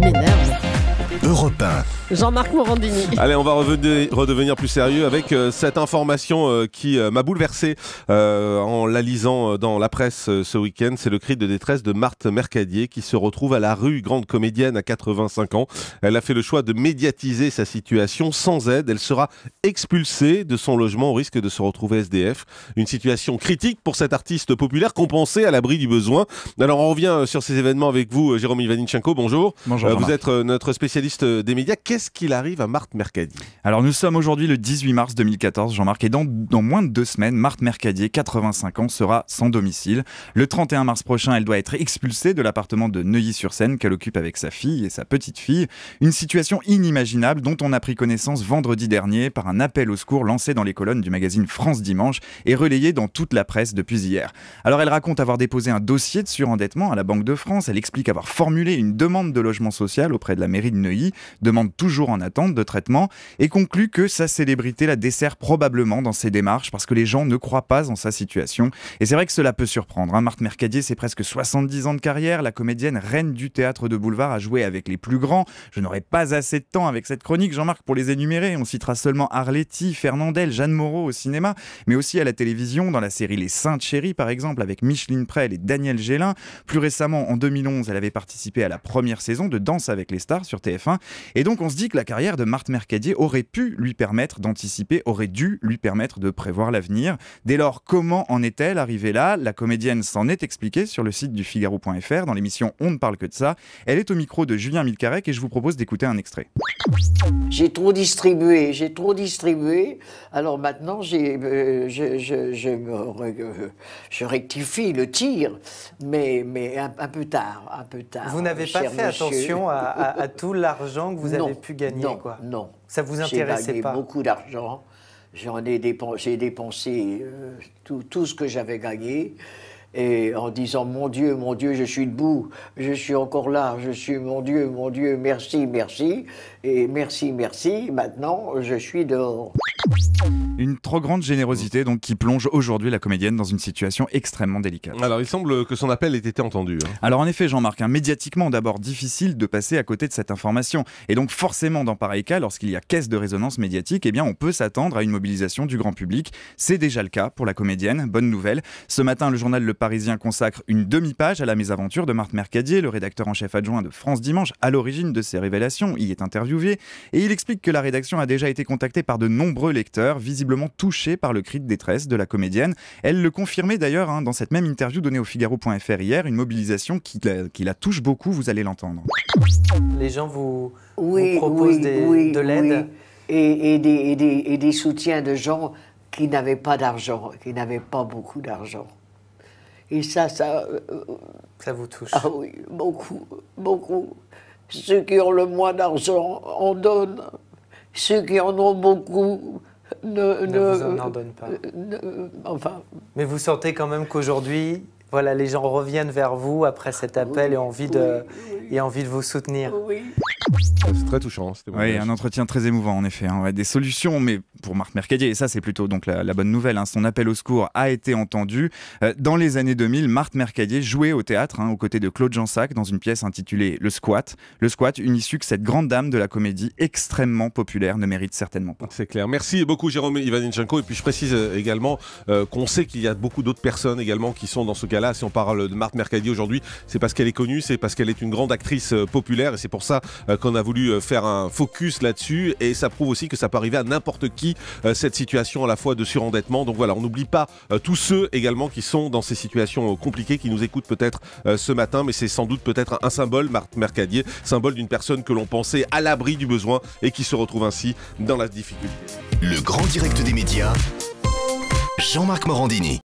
that. Europe Jean-Marc Morandini. Allez, on va redevenir plus sérieux avec euh, cette information euh, qui euh, m'a bouleversé en la lisant dans la presse ce week-end. C'est le cri de détresse de Marthe Mercadier qui se retrouve à la rue, grande comédienne à 85 ans. Elle a fait le choix de médiatiser sa situation sans aide. Elle sera expulsée de son logement au risque de se retrouver SDF. Une situation critique pour cette artiste populaire compensée à l'abri du besoin. Alors on revient sur ces événements avec vous, Jérôme Ivanichenko. Bonjour. Bonjour. vous êtes notre spécialiste liste euh, des médias. Qu'est-ce qu'il arrive à Marthe Mercadier Alors nous sommes aujourd'hui le 18 mars 2014, Jean-Marc, et dans, dans, moins de deux semaines, Marthe Mercadier, 85 ans, sera sans domicile. Le 31 mars prochain, elle doit être expulsée de l'appartement de Neuilly-sur-Seine qu'elle occupe avec sa fille et sa petite-fille. Une situation inimaginable dont on a pris connaissance vendredi dernier par un appel au secours lancé dans les colonnes du magazine France Dimanche et relayé dans toute la presse depuis hier. Alors elle raconte avoir déposé un dossier de surendettement à la Banque de France, elle explique avoir formulé une demande de logement social auprès de la mairie de Neuilly demande toujours en attente de traitement et conclut que sa célébrité la dessert probablement dans ses démarches parce que les gens ne croient pas en sa situation. Et c'est vrai que cela peut surprendre. Hein. Marthe Mercadier, c'est presque 70 ans de carrière. La comédienne reine du théâtre de boulevard a joué avec les plus grands. Je n'aurai pas assez de temps avec cette chronique, Jean-Marc, pour les énumérer. On citera seulement Arletty, Fernandel, Jeanne Moreau au cinéma, mais aussi à la télévision, dans la série Les Saintes Chéries, par exemple, avec Micheline Prel et Daniel Gélin. Plus récemment, en 2011, elle avait participé à la première saison de Danse avec les stars sur TF1. Et donc on se dit que la carrière de Marthe Mercadier aurait pu lui permettre d'anticiper, aurait dû lui permettre de prévoir l'avenir. Dès lors, comment en est-elle arrivée là La comédienne s'en est expliquée sur le site du Figaro.fr dans l'émission On ne parle que de ça. Elle est au micro de Julien Milcarec et je vous propose d'écouter un extrait. J'ai trop distribué, j'ai trop distribué. Alors maintenant, j'ai, euh, je, euh, je, rectifie le tir, mais, mais un, peu tard, un peu tard. Vous n'avez pas fait attention à, à tout là que vous avez pu gagner Non, quoi. non. Ça vous intéressait pas beaucoup d'argent. J'en ai dépensé, dépensé euh, tout, ce que j'avais gagné. Et en disant Mon Dieu, mon Dieu, je suis debout, je suis encore là, je suis mon Dieu, mon Dieu, merci, merci. Et merci, merci, maintenant je suis dehors. Une trop grande générosité donc qui plonge aujourd'hui la comédienne dans une situation extrêmement délicate. Alors il semble que son appel ait été entendu. Hein. Alors en effet Jean-Marc, hein, médiatiquement d'abord difficile de passer à côté de cette information. Et donc forcément dans pareil cas, lorsqu'il y a caisse de résonance médiatique, eh bien on peut s'attendre à une mobilisation du grand public. C'est déjà le cas pour la comédienne, bonne nouvelle. Ce matin le journal Le Parisien consacre une demi-page à la mésaventure de Marthe Mercadier, le rédacteur en chef adjoint de France Dimanche, à l'origine de ces révélations. Il est interviewé et il explique que la rédaction a déjà été contactée par de nombreux lecteur, visiblement touché par le cri de détresse de la comédienne. Elle le confirmait d'ailleurs hein, dans cette même interview donnée au Figaro.fr hier, une mobilisation qui la, qui la touche beaucoup, vous allez l'entendre. Les gens vous, proposent de l'aide et, et, des, soutiens de gens qui n'avaient pas d'argent, qui n'avaient pas beaucoup d'argent. Et ça, ça. Euh, ça vous touche Ah oui, beaucoup, beaucoup. Ceux qui ont le moins d'argent on donne... Ceux qui en ont beaucoup ne, ne, vous en pas. Euh, euh, enfin. Mais vous sentez quand même qu'aujourd'hui, voilà, les gens reviennent vers vous après cet ah appel et ont envie de envie de vous soutenir. C'est très touchant. oui, un entretien très émouvant en effet. Hein. Des solutions, mais pour Marthe Mercadier, et ça c'est plutôt donc la, bonne nouvelle, hein. son appel au secours a été entendu. Euh, dans les années 2000, Marthe Mercadier jouait au théâtre hein, aux côtés de Claude Jansac dans une pièce intitulée Le Squat. Le Squat, une issue que cette grande dame de la comédie extrêmement populaire ne mérite certainement pas. C'est clair. Merci beaucoup Jérôme Ivanichenko. Et puis je précise euh, également euh, qu'on sait qu'il y a beaucoup d'autres personnes également qui sont dans ce cas-là. Si on parle de Marthe Mercadier aujourd'hui, c'est parce qu'elle est connue, c'est parce qu'elle est une grande actrice populaire et c'est pour ça qu'on a voulu euh, faire un focus là-dessus et ça prouve aussi que ça peut arriver à n'importe qui euh, cette situation à la fois de surendettement. Donc voilà, on n'oublie pas euh, tous ceux également qui sont dans ces situations compliquées, qui nous écoutent peut-être ce matin, mais c'est sans doute peut-être un symbole, Marc Mercadier, symbole d'une personne que l'on pensait à l'abri du besoin et qui se retrouve ainsi dans la difficulté. Le grand direct des médias, Jean-Marc Morandini.